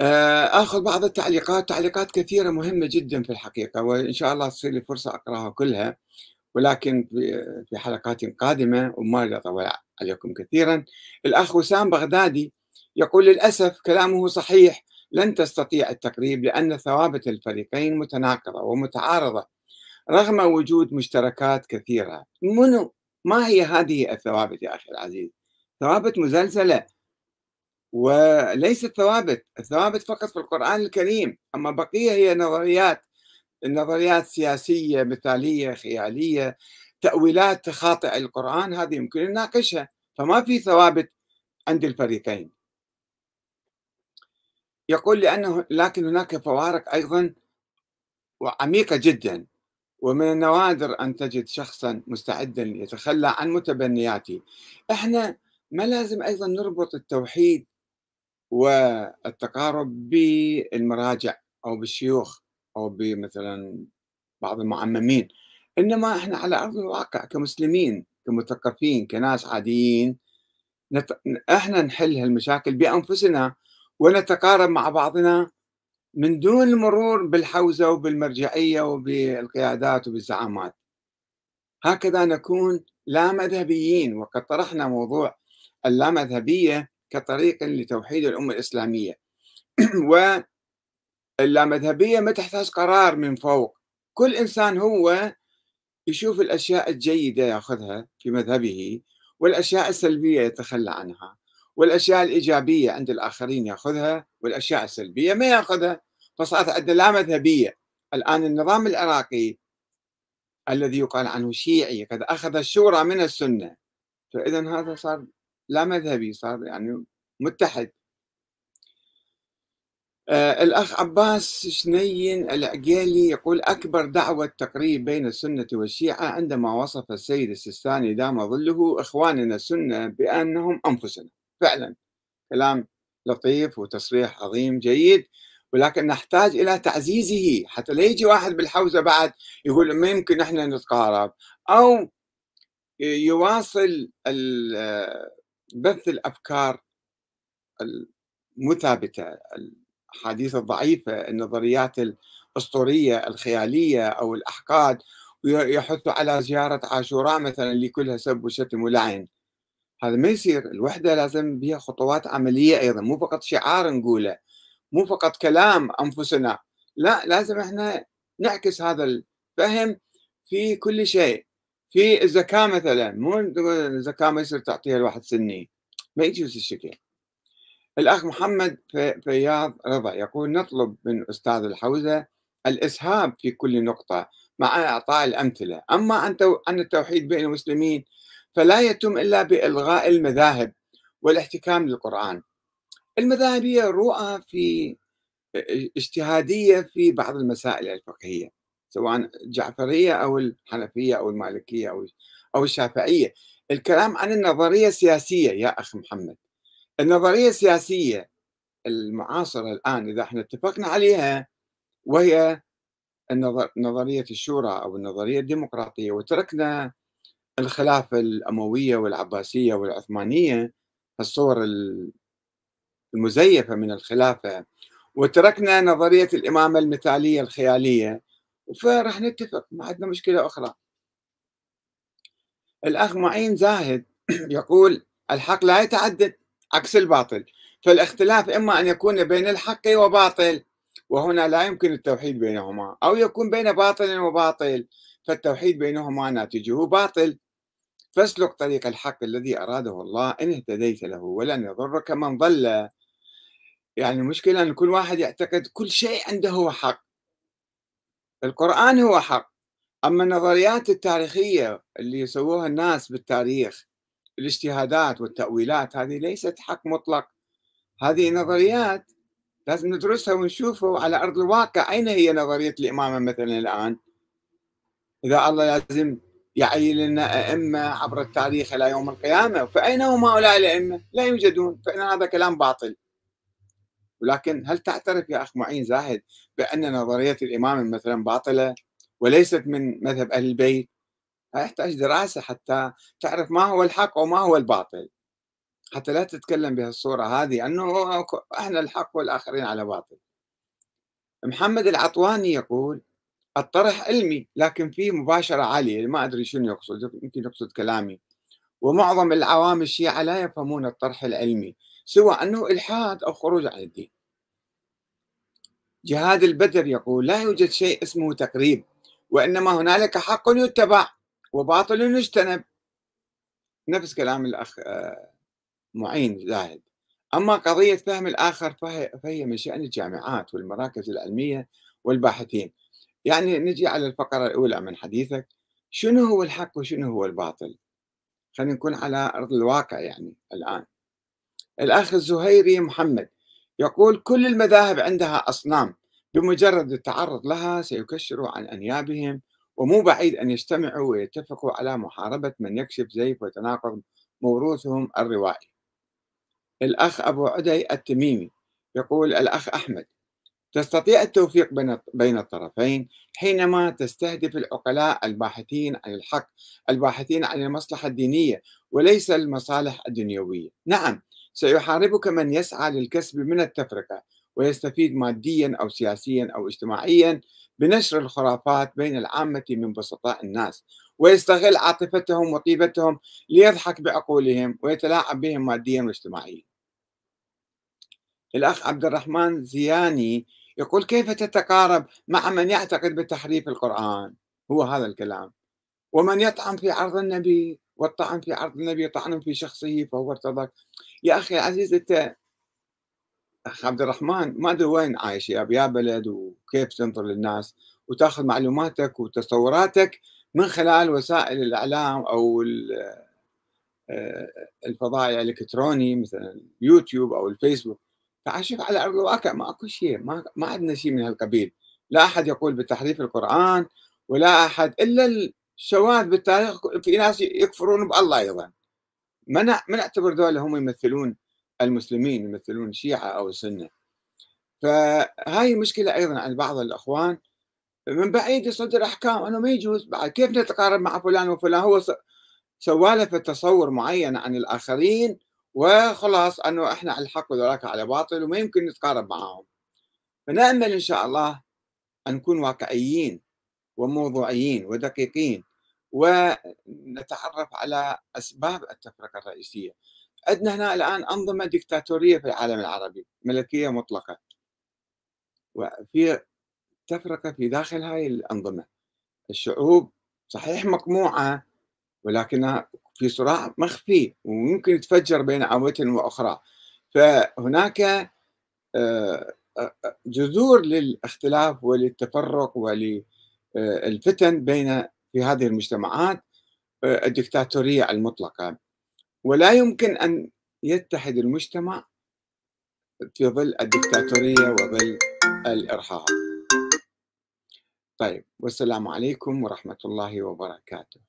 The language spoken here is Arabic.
آه، اخذ بعض التعليقات تعليقات كثيره مهمه جدا في الحقيقه وان شاء الله تصير لي فرصه اقراها كلها ولكن في حلقات قادمه وما اطول عليكم كثيرا الاخ وسام بغدادي يقول للاسف كلامه صحيح لن تستطيع التقريب لان ثوابت الفريقين متناقضه ومتعارضه رغم وجود مشتركات كثيره منو ما هي هذه الثوابت يا اخي العزيز ثوابت مزلزله وليس ثوابت الثوابت فقط في القرآن الكريم أما بقية هي نظريات النظريات سياسية مثالية خيالية تأويلات خاطئة للقرآن هذه يمكن نناقشها فما في ثوابت عند الفريقين يقول لأنه لكن هناك فوارق أيضا وعميقة جدا ومن النوادر أن تجد شخصا مستعدا يتخلى عن متبنياته احنا ما لازم أيضا نربط التوحيد والتقارب بالمراجع او بالشيوخ او بمثلا بعض المعممين انما احنا على ارض الواقع كمسلمين كمثقفين كناس عاديين نت... احنا نحل هالمشاكل بانفسنا ونتقارب مع بعضنا من دون المرور بالحوزه وبالمرجعيه وبالقيادات وبالزعامات هكذا نكون لا مذهبيين وقد طرحنا موضوع اللامذهبيه كطريق لتوحيد الأمة الإسلامية واللامذهبية ما تحتاج قرار من فوق كل إنسان هو يشوف الأشياء الجيدة يأخذها في مذهبه والأشياء السلبية يتخلى عنها والأشياء الإيجابية عند الآخرين يأخذها والأشياء السلبية ما يأخذها فصارت عندنا لا مذهبية الآن النظام العراقي الذي يقال عنه شيعي قد أخذ الشورى من السنة فإذا هذا صار لا مذهبي صار يعني متحد آه الأخ عباس شنين العقيلي يقول أكبر دعوة تقريب بين السنة والشيعة عندما وصف السيد السيستاني دام ظله إخواننا السنة بأنهم أنفسنا فعلا كلام لطيف وتصريح عظيم جيد ولكن نحتاج إلى تعزيزه حتى لا يجي واحد بالحوزة بعد يقول ما يمكن إحنا نتقارب أو يواصل بث الافكار المثابته الاحاديث الضعيفه النظريات الاسطوريه الخياليه او الاحقاد ويحث على زياره عاشوراء مثلا اللي كلها سب وشتم ولعن هذا ما يصير الوحده لازم بها خطوات عمليه ايضا مو فقط شعار نقوله مو فقط كلام انفسنا لا لازم احنا نعكس هذا الفهم في كل شيء في الزكاه مثلا مو الزكاه ما يصير تعطيها لواحد سني ما يجوز الشكل الاخ محمد فياض رضا يقول نطلب من استاذ الحوزه الاسهاب في كل نقطه مع اعطاء الامثله اما عن التوحيد بين المسلمين فلا يتم الا بالغاء المذاهب والاحتكام للقران المذاهب هي رؤى في اجتهاديه في بعض المسائل الفقهيه سواء الجعفريه او الحنفيه او المالكيه او او الشافعيه الكلام عن النظريه السياسيه يا اخ محمد النظريه السياسيه المعاصره الان اذا احنا اتفقنا عليها وهي نظريه الشورى او النظريه الديمقراطيه وتركنا الخلافه الامويه والعباسيه والعثمانيه الصور المزيفه من الخلافه وتركنا نظريه الامامه المثاليه الخياليه فراح نتفق ما عندنا مشكلة أخرى الأخ معين زاهد يقول الحق لا يتعدد عكس الباطل فالاختلاف إما أن يكون بين الحق وباطل وهنا لا يمكن التوحيد بينهما أو يكون بين باطل وباطل فالتوحيد بينهما ناتجه باطل فاسلك طريق الحق الذي أراده الله إن اهتديت له ولن يضرك من ضل يعني المشكلة أن كل واحد يعتقد كل شيء عنده هو حق القرآن هو حق أما النظريات التاريخية اللي سووها الناس بالتاريخ الاجتهادات والتأويلات هذه ليست حق مطلق هذه نظريات لازم ندرسها ونشوفها على أرض الواقع أين هي نظرية الإمامة مثلا الآن إذا الله لازم يعين لنا أئمة عبر التاريخ إلى يوم القيامة فأين هم هؤلاء الأئمة لا يوجدون فإن هذا كلام باطل ولكن هل تعترف يا أخ معين زاهد بأن نظرية الإمام مثلا باطلة وليست من مذهب أهل البيت يحتاج دراسة حتى تعرف ما هو الحق وما هو الباطل حتى لا تتكلم بهالصورة هذه أنه إحنا الحق والآخرين على باطل محمد العطواني يقول الطرح علمي لكن فيه مباشرة عالية ما أدري شنو يقصد يمكن يقصد كلامي ومعظم العوام الشيعة لا يفهمون الطرح العلمي سوى أنه إلحاد أو خروج عن الدين جهاد البدر يقول لا يوجد شيء اسمه تقريب وإنما هنالك حق يتبع وباطل يجتنب نفس كلام الأخ آه، معين زاهد أما قضية فهم الآخر فهي من شأن الجامعات والمراكز العلمية والباحثين يعني نجي على الفقرة الأولى من حديثك شنو هو الحق وشنو هو الباطل خلينا نكون على أرض الواقع يعني الآن الأخ الزهيري محمد يقول كل المذاهب عندها أصنام بمجرد التعرض لها سيكشروا عن أنيابهم ومو بعيد أن يجتمعوا ويتفقوا على محاربة من يكشف زيف وتناقض موروثهم الروائي الأخ أبو عدي التميمي يقول الأخ أحمد تستطيع التوفيق بين الطرفين حينما تستهدف العقلاء الباحثين عن الحق الباحثين عن المصلحة الدينية وليس المصالح الدنيوية نعم سيحاربك من يسعى للكسب من التفرقة ويستفيد ماديا أو سياسيا أو اجتماعيا بنشر الخرافات بين العامة من بسطاء الناس ويستغل عاطفتهم وطيبتهم ليضحك بعقولهم ويتلاعب بهم ماديا واجتماعيا الأخ عبد الرحمن زياني يقول كيف تتقارب مع من يعتقد بتحريف القرآن هو هذا الكلام ومن يطعن في عرض النبي والطعن في عرض النبي طعن في شخصه فهو ارتضاك يا أخي العزيز أنت أخ عبد الرحمن ما أدري وين عايش يا بيا بلد وكيف تنظر للناس وتاخذ معلوماتك وتصوراتك من خلال وسائل الإعلام أو آه، الفضاء الإلكتروني مثلا يوتيوب أو الفيسبوك تعال على أرض الواقع ما أكو شيء ما, ما عندنا شيء من هالقبيل لا أحد يقول بتحريف القرآن ولا أحد إلا سواد بالتاريخ في ناس يكفرون بالله ايضا ما ما نعتبر ذولا هم يمثلون المسلمين يمثلون شيعه او السنه فهاي مشكله ايضا عند بعض الاخوان من بعيد يصدر احكام انه ما يجوز بعد كيف نتقارب مع فلان وفلان هو سوالف تصور معين عن الاخرين وخلاص انه احنا على الحق وذولاك على باطل وما يمكن نتقارب معهم فنامل ان شاء الله ان نكون واقعيين وموضوعيين ودقيقين ونتعرف على أسباب التفرقة الرئيسية عندنا هنا الآن أنظمة ديكتاتورية في العالم العربي ملكية مطلقة وفي تفرقة في داخل هاي الأنظمة الشعوب صحيح مقموعه ولكنها في صراع مخفي وممكن يتفجر بين عوده وأخرى فهناك آه، آه، آه، جذور للاختلاف وللتفرق وللفتن بين في هذه المجتمعات آه، الدكتاتورية المطلقة ولا يمكن أن يتحد المجتمع في ظل الدكتاتورية وظل الإرهاب طيب والسلام عليكم ورحمة الله وبركاته